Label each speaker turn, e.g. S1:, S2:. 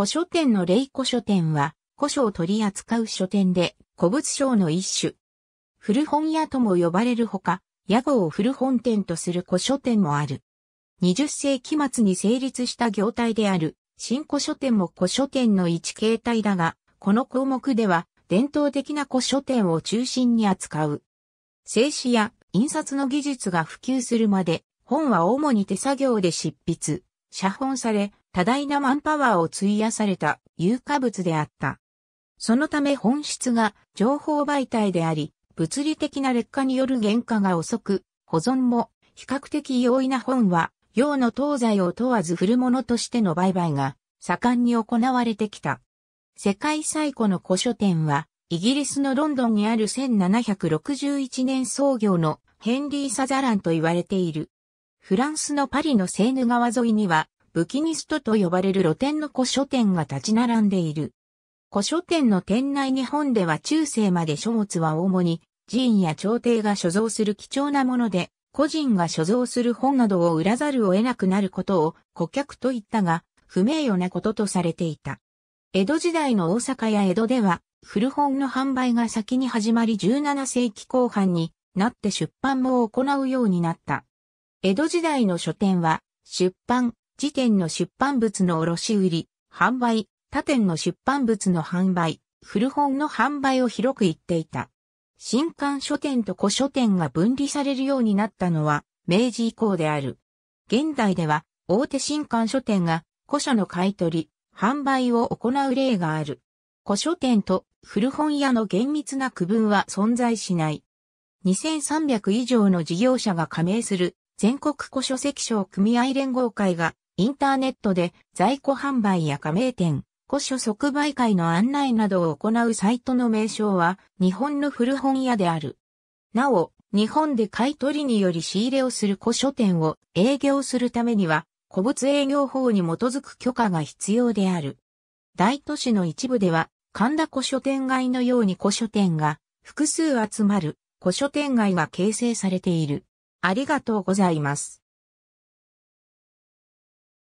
S1: 古書店の霊古書店は、古書を取り扱う書店で、古物商の一種。古本屋とも呼ばれるほか、屋号を古本店とする古書店もある。20世紀末に成立した業態である、新古書店も古書店の一形態だが、この項目では、伝統的な古書店を中心に扱う。静止や印刷の技術が普及するまで、本は主に手作業で執筆、写本され、多大なマンパワーを費やされた有価物であった。そのため本質が情報媒体であり、物理的な劣化による原価が遅く、保存も比較的容易な本は、洋の東西を問わず古物としての売買が盛んに行われてきた。世界最古の古書店は、イギリスのロンドンにある1761年創業のヘンリー・サザランと言われている。フランスのパリのセーヌ川沿いにはブキニストと呼ばれる露店の古書店が立ち並んでいる。古書店の店内日本では中世まで書物は主に寺院や朝廷が所蔵する貴重なもので、個人が所蔵する本などを売らざるを得なくなることを顧客と言ったが、不名誉なこととされていた。江戸時代の大阪や江戸では、古本の販売が先に始まり17世紀後半になって出版も行うようになった。江戸時代の書店は、出版、時点の出版物の卸売、販売、他店の出版物の販売、古本の販売を広く言っていた。新刊書店と古書店が分離されるようになったのは明治以降である。現代では大手新刊書店が古書の買い取り、販売を行う例がある。古書店と古本屋の厳密な区分は存在しない。2300以上の事業者が加盟する全国古書籍商組合連合会がインターネットで在庫販売や加盟店、古書即売会の案内などを行うサイトの名称は日本の古本屋である。なお、日本で買い取りにより仕入れをする古書店を営業するためには、古物営業法に基づく許可が必要である。大都市の一部では、神田古書店街のように古書店が複数集まる古書店街が形成されている。ありがとうございます。